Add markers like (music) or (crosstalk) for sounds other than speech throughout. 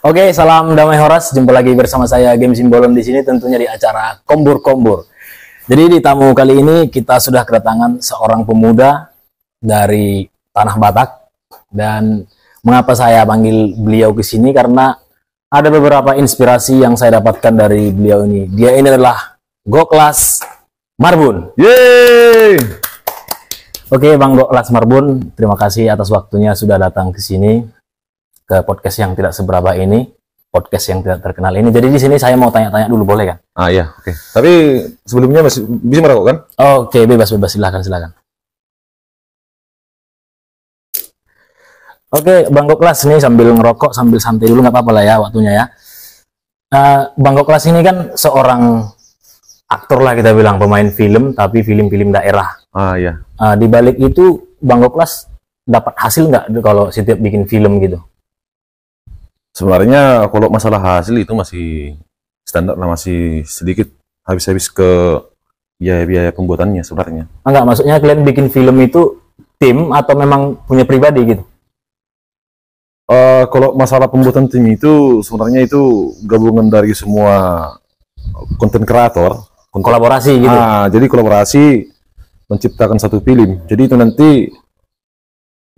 Oke, salam damai Horas. Jumpa lagi bersama saya Game Simbolon di sini tentunya di acara Kombur Kombur. Jadi di tamu kali ini kita sudah kedatangan seorang pemuda dari tanah Batak dan mengapa saya panggil beliau ke sini karena ada beberapa inspirasi yang saya dapatkan dari beliau ini. Dia ini adalah Goklas Marbun. Yeay! Oke, Bang Goklas Marbun, terima kasih atas waktunya sudah datang ke sini ke podcast yang tidak seberapa ini, podcast yang tidak terkenal ini. Jadi di sini saya mau tanya-tanya dulu boleh kan? Ah iya, oke. Okay. Tapi sebelumnya masih bisa merokok kan? oke, okay, bebas bebas silahkan silakan. Oke, okay, Bang Goklas nih sambil ngerokok sambil santai dulu nggak apa-apa lah ya waktunya ya. Uh, Bang Goklas ini kan seorang aktor lah kita bilang pemain film tapi film-film daerah. Ah iya. Uh, di balik itu Bang Goklas dapat hasil nggak kalau setiap bikin film gitu? sebenarnya kalau masalah hasil itu masih standar lah masih sedikit habis-habis ke biaya-biaya pembuatannya sebenarnya. Ah, enggak, maksudnya kalian bikin film itu tim atau memang punya pribadi gitu? Uh, kalau masalah pembuatan tim itu sebenarnya itu gabungan dari semua konten kreator, kolaborasi gitu. Ah, jadi kolaborasi menciptakan satu film. Jadi itu nanti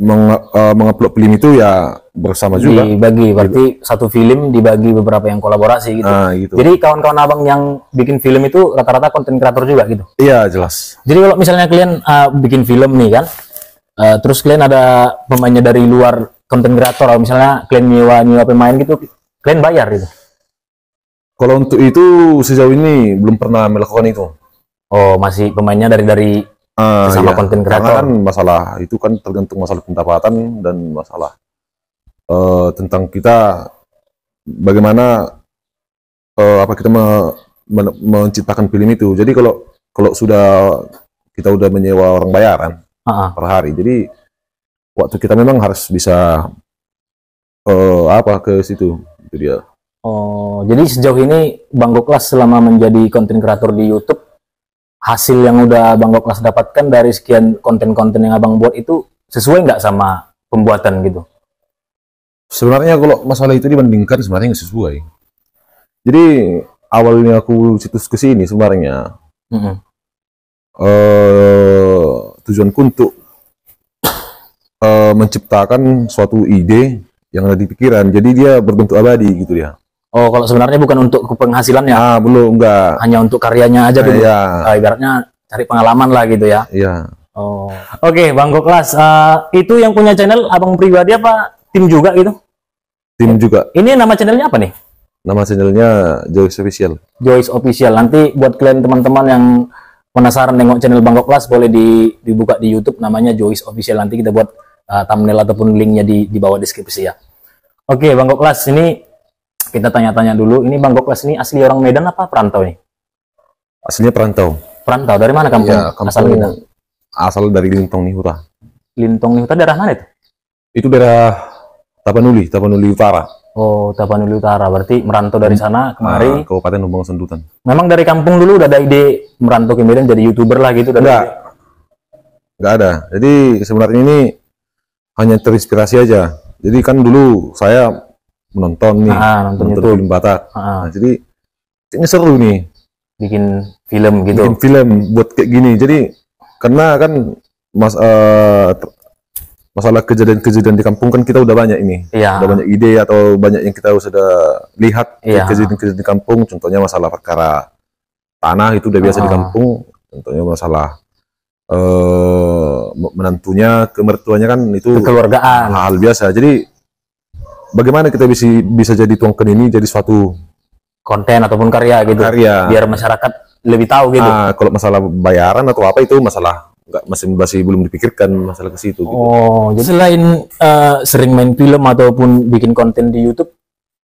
menge, uh, eh, mengupload film itu ya bersama juga dibagi gitu. berarti gitu. satu film dibagi beberapa yang kolaborasi gitu, nah, gitu. jadi kawan-kawan abang yang bikin film itu rata-rata konten -rata kreator juga gitu iya jelas jadi kalau misalnya kalian uh, bikin film nih kan uh, terus kalian ada pemainnya dari luar konten kreator misalnya kalian nyewa nyewa pemain gitu kalian bayar gitu kalau untuk itu sejauh ini belum pernah melakukan itu oh masih pemainnya dari dari uh, ah, sama iya. Karena kan masalah itu kan tergantung masalah pendapatan dan masalah uh, tentang kita bagaimana uh, apa kita me, me, menciptakan film itu. Jadi kalau kalau sudah kita sudah menyewa orang bayaran uh -uh. per hari, jadi waktu kita memang harus bisa uh, apa ke situ itu dia. Oh, jadi sejauh ini Bang Goklas selama menjadi konten kreator di YouTube hasil yang udah Bang Goklas dapatkan dari sekian konten-konten yang Abang buat itu sesuai nggak sama pembuatan gitu? Sebenarnya kalau masalah itu dibandingkan sebenarnya nggak sesuai. Jadi awalnya aku situs ke sini sebenarnya mm -hmm. uh, tujuanku untuk eh, menciptakan suatu ide yang ada di pikiran. Jadi dia berbentuk abadi gitu ya. Oh, kalau sebenarnya bukan untuk penghasilannya. Ah, belum enggak. Hanya untuk karyanya aja dulu. Iya. Ah, ibaratnya cari pengalaman lah gitu ya. Iya. Oh. Oke, okay, Bang Koklas, uh, itu yang punya channel abang pribadi apa tim juga gitu? Tim juga. Ini nama channelnya apa nih? Nama channelnya Joyce Official. Joyce Official. Nanti buat kalian teman-teman yang penasaran nengok channel Bang Koklas boleh di, dibuka di YouTube namanya Joyce Official. Nanti kita buat uh, thumbnail ataupun linknya di di bawah deskripsi ya. Oke, okay, Bang Koklas, ini kita tanya-tanya dulu. Ini Bang Goklas ini asli orang Medan apa perantau nih? Aslinya perantau. Perantau dari mana kampung? Ya, kampung asal kita. Asal dari Lintong Nihuta. Lintong Nihuta daerah mana itu? Itu daerah Tapanuli, Tapanuli Utara. Oh, Tapanuli Utara. Berarti merantau dari sana kemari. Nah, Kabupaten Lubang Sendutan. Memang dari kampung dulu udah ada ide merantau ke Medan jadi YouTuber lah gitu? Enggak. Enggak ada. Jadi sebenarnya ini hanya terinspirasi aja. Jadi kan dulu saya menonton nih ah, nonton nonton film Batak ah. nah, jadi ini seru nih bikin film gitu bikin film buat kayak gini jadi karena kan mas uh, masalah kejadian-kejadian di kampung kan kita udah banyak ini ya. udah banyak ide atau banyak yang kita sudah lihat kejadian iya. kejadian-kejadian di kampung contohnya masalah perkara tanah itu udah biasa ah. di kampung contohnya masalah eh uh, menantunya ke kan itu kekeluargaan hal biasa jadi bagaimana kita bisa bisa jadi tuangkan ini jadi suatu konten ataupun karya gitu karya. biar masyarakat lebih tahu gitu ah, kalau masalah bayaran atau apa itu masalah nggak masih masih belum dipikirkan masalah ke situ gitu. oh jadi selain uh, sering main film ataupun bikin konten di YouTube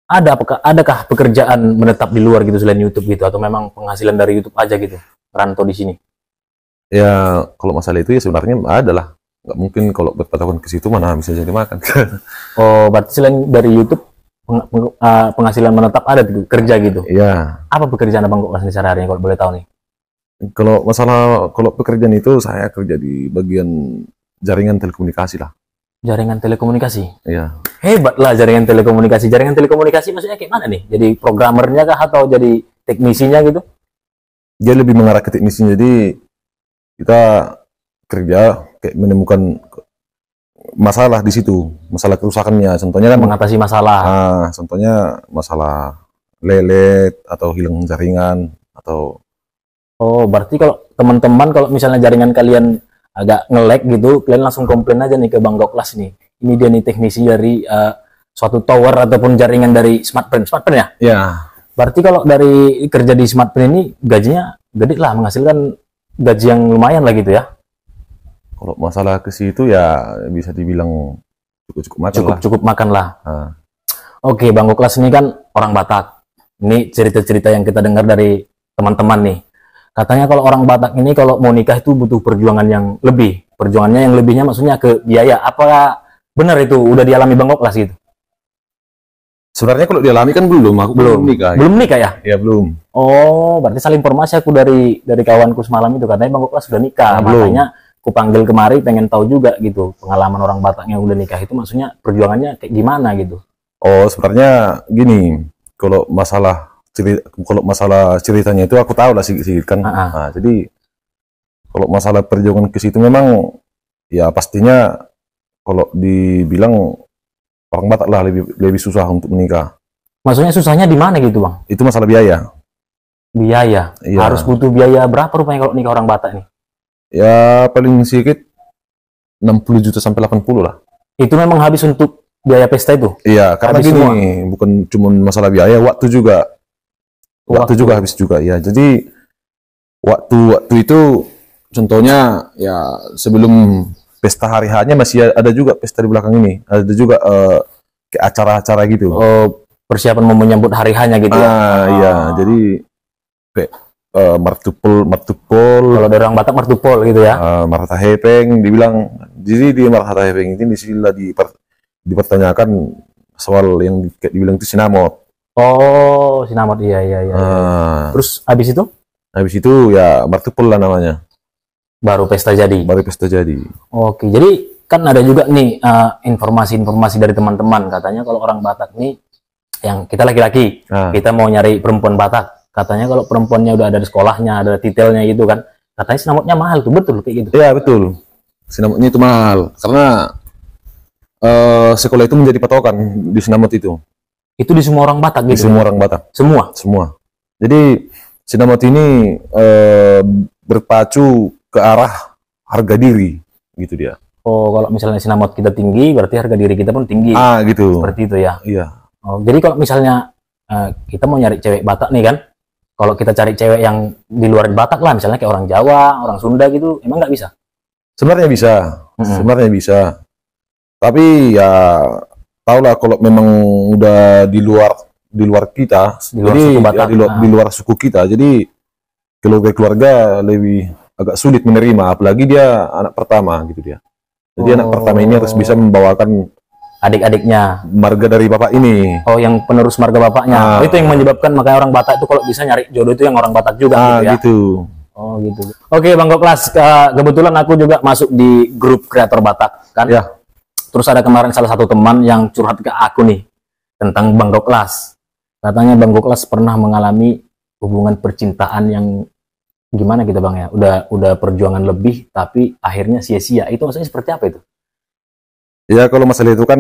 ada apakah adakah pekerjaan menetap di luar gitu selain YouTube gitu atau memang penghasilan dari YouTube aja gitu Ranto di sini ya kalau masalah itu ya sebenarnya adalah nggak mungkin kalau berpatokan ke situ mana bisa jadi makan (laughs) oh berarti selain dari YouTube peng, peng, uh, penghasilan menetap ada tuh gitu, kerja gitu iya apa pekerjaan abang kok sehari sehari kalau boleh tahu nih kalau masalah kalau pekerjaan itu saya kerja di bagian jaringan telekomunikasi lah jaringan telekomunikasi iya hebat lah jaringan telekomunikasi jaringan telekomunikasi maksudnya kayak mana nih jadi programmernya kah atau jadi teknisinya gitu dia lebih mengarah ke teknisnya jadi kita kerja menemukan masalah di situ, masalah kerusakannya. Contohnya kan mengatasi masalah. Nah, contohnya masalah lelet atau hilang jaringan atau Oh, berarti kalau teman-teman kalau misalnya jaringan kalian agak ngelek gitu, kalian langsung komplain aja nih ke Bang Goklas nih. Ini dia nih teknisi dari uh, suatu tower ataupun jaringan dari Smartprint. Smartprint ya? Iya. Berarti kalau dari kerja di Smartprint ini gajinya gede lah menghasilkan gaji yang lumayan lah gitu ya? Kalau masalah ke situ ya bisa dibilang cukup-cukup makan cukup, lah. Cukup makan lah. Oke, Bang Kelas ini kan orang Batak. Ini cerita-cerita yang kita dengar dari teman-teman nih. Katanya kalau orang Batak ini kalau mau nikah itu butuh perjuangan yang lebih. Perjuangannya yang lebihnya maksudnya ke biaya. Apa benar itu udah dialami Bang Kelas gitu? Sebenarnya kalau dialami kan belum, aku belum, belum nikah. Ya. Belum nikah ya? Iya, belum. Oh, berarti saling informasi aku dari dari kawanku semalam itu katanya Bang Kelas sudah nikah. Nah, Makanya belum kupanggil kemari pengen tahu juga gitu pengalaman orang Batak yang udah nikah itu maksudnya perjuangannya kayak gimana gitu. Oh, sebenarnya gini, kalau masalah cerita kalau masalah ceritanya itu aku tahu lah sih sih kan. Uh ah, -huh. Ah. Nah, jadi kalau masalah perjuangan ke situ memang ya pastinya kalau dibilang orang Batak lah lebih lebih susah untuk menikah. Maksudnya susahnya di mana gitu, Bang? Itu masalah biaya biaya. Iya. Harus butuh biaya berapa rupanya kalau nikah orang Batak nih? ya paling sedikit 60 juta sampai 80 lah. Itu memang habis untuk biaya pesta itu? Iya, karena habis gini, semua. bukan cuma masalah biaya, waktu juga. Waktu, waktu juga habis juga, ya. Jadi waktu-waktu itu contohnya ya sebelum pesta hari hanya masih ada juga pesta di belakang ini. Ada juga eh, acara acara-acara gitu. Oh, persiapan mau menyambut hari hanya gitu ah, ya. Ah, iya. Ah. Jadi uh, martupol martupol kalau dari orang Batak martupol gitu ya uh, Hepeng dibilang jadi di Hepeng ini disinilah diper, dipertanyakan soal yang dibilang itu sinamot oh sinamot iya iya iya uh, terus habis itu habis itu ya martupol lah namanya baru pesta jadi baru pesta jadi oke jadi kan ada juga nih eh, informasi-informasi uh, dari teman-teman katanya kalau orang Batak nih yang kita laki-laki ah. kita mau nyari perempuan Batak katanya kalau perempuannya udah ada di sekolahnya ada detailnya gitu kan katanya sinamotnya mahal tuh betul kayak gitu ya betul sinamotnya itu mahal karena uh, sekolah itu menjadi patokan di sinamot itu itu di semua orang Batak gitu di semua orang Batak semua semua jadi sinamot ini uh, berpacu ke arah harga diri gitu dia oh kalau misalnya sinamot kita tinggi berarti harga diri kita pun tinggi ah gitu seperti itu ya iya oh, jadi kalau misalnya uh, kita mau nyari cewek Batak nih kan kalau kita cari cewek yang di luar Batak lah misalnya kayak orang Jawa orang Sunda gitu emang nggak bisa sebenarnya bisa hmm. sebenarnya bisa tapi ya tahulah kalau memang udah di luar di luar kita di luar jadi, suku Batak, ya, di, luar, nah. di luar suku kita jadi keluarga keluarga lebih agak sulit menerima apalagi dia anak pertama gitu dia jadi oh. anak pertama ini harus oh. bisa membawakan adik-adiknya marga dari bapak ini oh yang penerus marga bapaknya ah. itu yang menyebabkan makanya orang Batak itu kalau bisa nyari jodoh itu yang orang Batak juga ah, gitu ya gitu. oh gitu oke Bang kelas eh, kebetulan aku juga masuk di grup kreator Batak kan ya terus ada kemarin salah satu teman yang curhat ke aku nih tentang Bang kelas katanya Bang kelas pernah mengalami hubungan percintaan yang gimana gitu Bang ya udah udah perjuangan lebih tapi akhirnya sia-sia itu maksudnya seperti apa itu Ya kalau masalah itu kan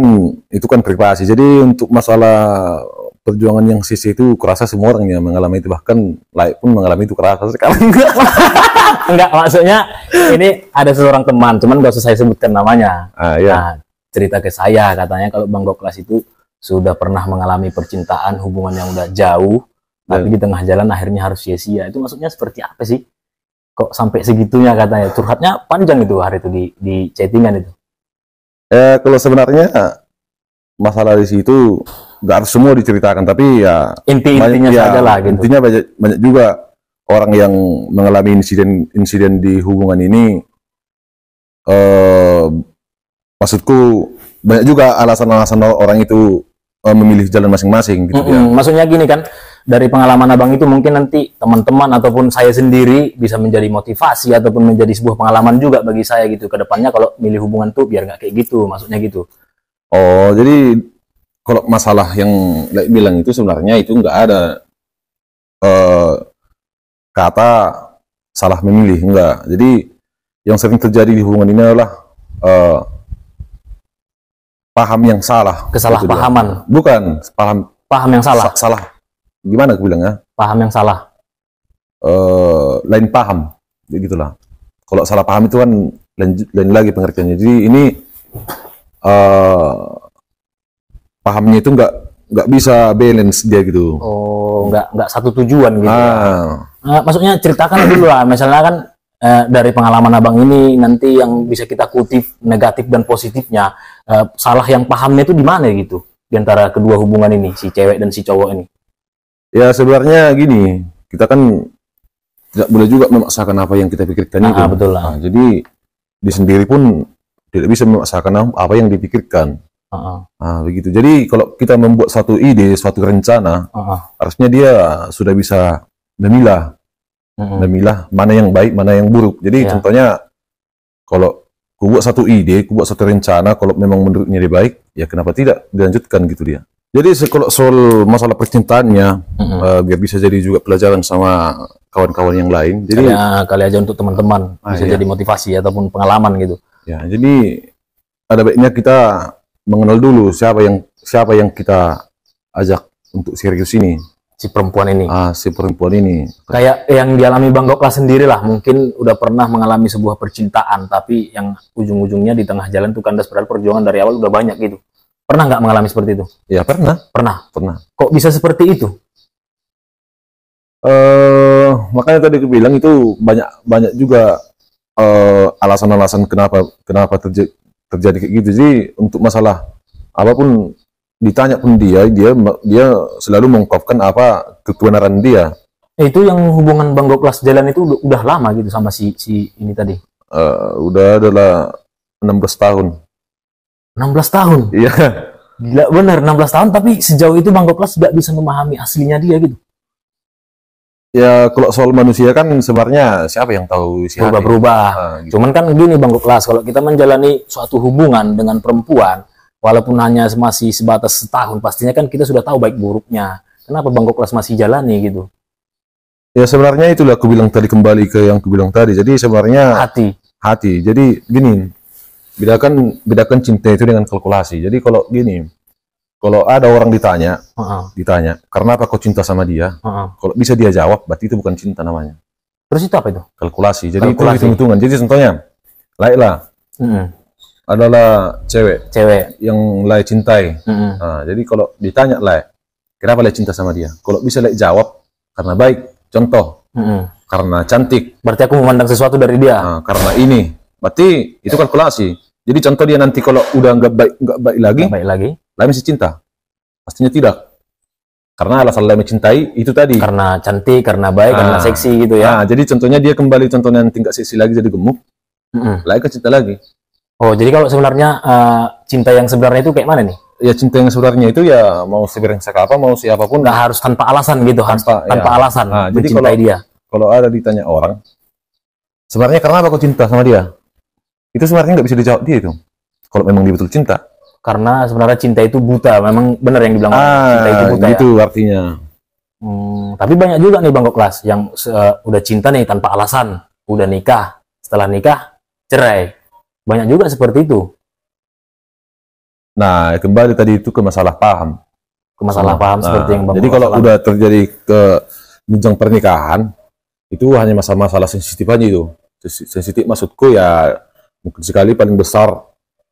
itu kan privasi. Jadi untuk masalah perjuangan yang sisi itu kerasa semua orang yang mengalami itu bahkan lain pun mengalami itu kerasa sekarang. (laughs) Enggak maksudnya ini ada seorang teman, cuman gak usah saya sebutkan namanya. Ah, iya. Nah, cerita ke saya katanya kalau Bang Goklas itu sudah pernah mengalami percintaan hubungan yang udah jauh, Dan. tapi di tengah jalan akhirnya harus sia-sia. Itu maksudnya seperti apa sih? Kok sampai segitunya katanya? Curhatnya panjang itu hari itu di di chattingan itu eh, kalau sebenarnya masalah di situ gak harus semua diceritakan tapi ya inti intinya ya, saja lah gitu. intinya banyak banyak juga orang yang mengalami insiden insiden di hubungan ini eh, maksudku banyak juga alasan-alasan orang itu eh, memilih jalan masing-masing gitu mm -hmm. ya maksudnya gini kan dari pengalaman abang itu mungkin nanti teman-teman ataupun saya sendiri bisa menjadi motivasi ataupun menjadi sebuah pengalaman juga bagi saya gitu ke depannya kalau milih hubungan tuh biar nggak kayak gitu maksudnya gitu oh jadi kalau masalah yang like, bilang itu sebenarnya itu nggak ada uh, kata salah memilih enggak jadi yang sering terjadi di hubungan ini adalah uh, paham yang salah kesalahpahaman bukan paham paham yang salah salah gimana aku bilang ya? Paham yang salah. Uh, lain paham, begitulah Kalau salah paham itu kan lain, lain lagi pengertiannya. Jadi ini uh, pahamnya itu nggak nggak bisa balance dia gitu. Oh, nggak nggak satu tujuan gitu. Ya? Ah. Nah, maksudnya ceritakan dulu lah. Misalnya kan eh, dari pengalaman abang ini nanti yang bisa kita kutip negatif dan positifnya eh, salah yang pahamnya itu di mana gitu di antara kedua hubungan ini si cewek dan si cowok ini ya sebenarnya gini kita kan tidak boleh juga memaksakan apa yang kita pikirkan nah, itu ah, betul lah. Nah, jadi di sendiri pun tidak bisa memaksakan apa yang dipikirkan Uh-huh. Nah, begitu. Jadi kalau kita membuat satu ide, suatu rencana, uh-huh. harusnya dia sudah bisa memilah, uh-huh. memilah mana yang baik, mana yang buruk. Jadi yeah. contohnya kalau ku buat satu ide, ku buat satu rencana, kalau memang menurutnya dia baik, ya kenapa tidak dilanjutkan gitu dia. Jadi kalau soal masalah percintaannya mm-hmm. uh, biar bisa jadi juga pelajaran sama kawan-kawan yang lain. Jadi kali, kali aja untuk teman-teman ah, bisa iya. jadi motivasi ataupun pengalaman gitu. Ya, jadi ada baiknya kita mengenal dulu siapa yang siapa yang kita ajak untuk serius ini. Si perempuan ini. Ah, si perempuan ini. Kayak yang dialami Bang Gokla sendiri lah, mungkin udah pernah mengalami sebuah percintaan, tapi yang ujung-ujungnya di tengah jalan tuh kandas padahal perjuangan dari awal udah banyak gitu. Pernah nggak mengalami seperti itu? Ya pernah. Pernah. Pernah. Kok bisa seperti itu? Eh, makanya tadi aku bilang itu banyak banyak juga eh, alasan-alasan uh, kenapa kenapa terjadi terjadi kayak gitu. Jadi untuk masalah apapun ditanya pun dia dia dia selalu mengungkapkan apa kebenaran dia itu yang hubungan bang Goklas jalan itu udah, udah lama gitu sama si si ini tadi uh, udah adalah 16 tahun 16 tahun. Iya. Gila iya. benar 16 tahun tapi sejauh itu Bang Goplas tidak bisa memahami aslinya dia gitu. Ya kalau soal manusia kan sebenarnya siapa yang tahu siapa berubah berubah. Nah, gitu. Cuman kan gini Bang Goplas kalau kita menjalani suatu hubungan dengan perempuan walaupun hanya masih sebatas setahun pastinya kan kita sudah tahu baik buruknya. Kenapa Bang Goplas masih jalani gitu? Ya sebenarnya itulah aku bilang tadi kembali ke yang aku bilang tadi. Jadi sebenarnya hati hati. Jadi gini, bedakan bedakan cinta itu dengan kalkulasi. Jadi kalau gini, kalau ada orang ditanya, uh -uh. ditanya, karena apa kau cinta sama dia? Uh -uh. Kalau bisa dia jawab, berarti itu bukan cinta namanya. Terus itu apa itu? Kalkulasi. Jadi kalkulasi. itu hitung-hitungan. Jadi contohnya, Laila mm -mm. adalah cewek, cewek yang Lai cintai. Mm -mm. nah, jadi kalau ditanya Lai, kenapa Lai cinta sama dia? Kalau bisa Lai jawab, karena baik. Contoh, mm -mm. karena cantik. Berarti aku memandang sesuatu dari dia. Nah, karena ini, berarti itu kalkulasi. Jadi contoh dia nanti kalau udah nggak baik nggak baik lagi, gak baik lagi, lain masih cinta. Pastinya tidak. Karena alasan lain mencintai itu tadi. Karena cantik, karena baik, nah, karena ah. seksi gitu ya. Nah, jadi contohnya dia kembali contohnya nanti nggak seksi lagi jadi gemuk, mm -hmm. lain ke kan cinta lagi. Oh, jadi kalau sebenarnya uh, cinta yang sebenarnya itu kayak mana nih? Ya cinta yang sebenarnya itu ya mau sebenarnya siapa, mau siapapun. Nggak harus tanpa alasan gitu, tanpa, ya. alasan. Nah, jadi kalau dia. Kalau ada ditanya orang, sebenarnya karena apa kau cinta sama dia? itu sebenarnya nggak bisa dijawab dia itu kalau memang dia betul cinta karena sebenarnya cinta itu buta memang benar yang dibilang ah, cinta itu buta ya. gitu ya. artinya hmm, tapi banyak juga nih bang kelas yang uh, udah cinta nih tanpa alasan udah nikah setelah nikah cerai banyak juga seperti itu nah kembali tadi itu ke masalah paham ke masalah nah, paham nah, seperti yang bang jadi kalau udah terjadi ke jenjang pernikahan itu hanya masalah-masalah sensitif aja itu sensitif maksudku ya mungkin sekali paling besar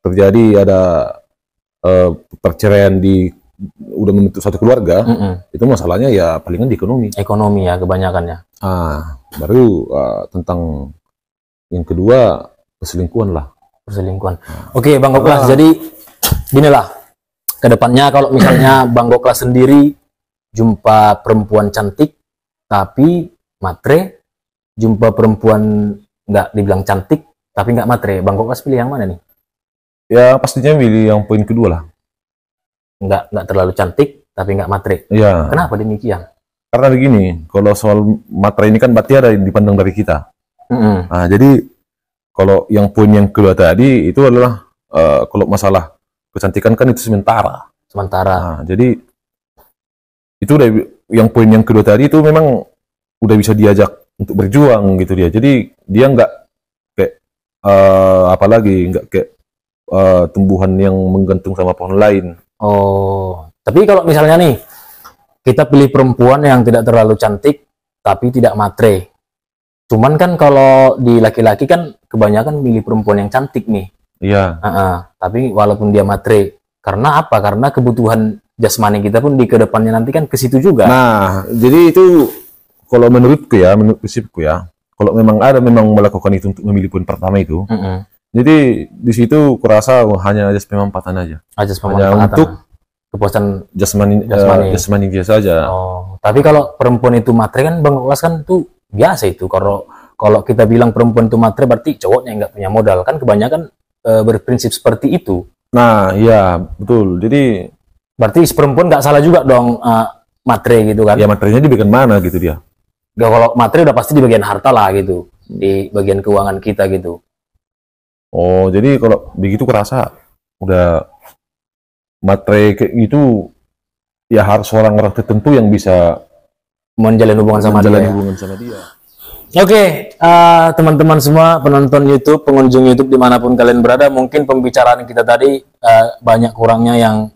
terjadi ada uh, perceraian di udah membentuk satu keluarga mm -mm. itu masalahnya ya palingan di ekonomi ekonomi ya kebanyakan ya ah baru uh, tentang yang kedua perselingkuhan lah perselingkuhan oke okay, bang Goklas ah. jadi lah kedepannya kalau misalnya (clears throat) bang Goklas sendiri jumpa perempuan cantik tapi matre jumpa perempuan nggak dibilang cantik tapi nggak matre. bangkok Kokas pilih yang mana nih? Ya pastinya pilih yang poin kedua lah. Nggak nggak terlalu cantik, tapi nggak matre. Iya. Kenapa demikian? Karena begini, kalau soal matre ini kan berarti ada dipandang dari kita. Mm -hmm. Nah, jadi kalau yang poin yang kedua tadi itu adalah uh, kalau masalah kecantikan kan itu sementara. Sementara. Nah, jadi itu udah yang poin yang kedua tadi itu memang udah bisa diajak untuk berjuang gitu dia. Jadi dia nggak uh, eh, apalagi nggak kayak uh, tumbuhan yang menggantung sama pohon lain. Oh, tapi kalau misalnya nih kita pilih perempuan yang tidak terlalu cantik tapi tidak matre. Cuman kan kalau di laki-laki kan kebanyakan milih perempuan yang cantik nih. Iya. Uh -uh. Tapi walaupun dia matre, karena apa? Karena kebutuhan jasmani kita pun di kedepannya nanti kan ke situ juga. Nah, jadi itu kalau menurutku ya, menurut prinsipku ya, kalau memang ada memang melakukan itu untuk memilih poin pertama itu. Mm -hmm. Jadi di situ kurasa oh, hanya aja pemanfaatan aja. Aja pemanfaatan. Hanya untuk kepuasan jasmani eh, jasmani, biasa jasmani dia saja. Oh, tapi kalau perempuan itu matre kan Bang Ulas kan itu biasa itu kalau kalau kita bilang perempuan itu matre berarti cowoknya nggak punya modal kan kebanyakan e, berprinsip seperti itu. Nah, iya, betul. Jadi berarti perempuan nggak salah juga dong e, matre gitu kan. Ya, matrenya dibikin mana gitu dia. Gak kalau materi udah pasti di bagian harta lah gitu di bagian keuangan kita gitu oh jadi kalau begitu kerasa udah materi kayak gitu ya harus orang-orang tertentu yang bisa menjalin hubungan sama menjalin dia. Ya. hubungan sama dia. Oke, okay, uh, eh, teman-teman semua penonton YouTube, pengunjung YouTube dimanapun kalian berada, mungkin pembicaraan kita tadi uh, banyak kurangnya yang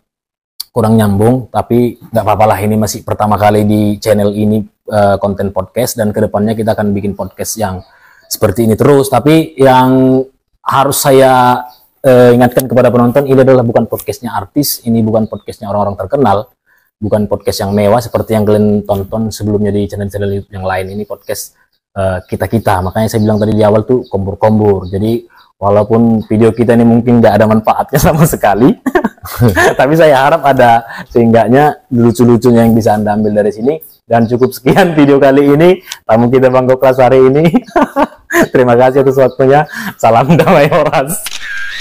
kurang nyambung tapi nggak apa-apa lah ini masih pertama kali di channel ini uh, konten podcast dan kedepannya kita akan bikin podcast yang seperti ini terus tapi yang harus saya uh, ingatkan kepada penonton ini adalah bukan podcastnya artis ini bukan podcastnya orang-orang terkenal bukan podcast yang mewah seperti yang kalian tonton sebelumnya di channel-channel yang lain ini podcast kita eh, kita kita makanya saya bilang tadi di awal tuh kombur-kombur jadi walaupun video kita ini mungkin tidak ada manfaatnya (laughs) sama sekali (laughs) Tapi saya harap ada sehingganya lucu-lucunya yang bisa Anda ambil dari sini. Dan cukup sekian video kali ini. Tamu kita Bang kelas hari ini. (laughs) Terima kasih atas waktunya. Salam damai Horas.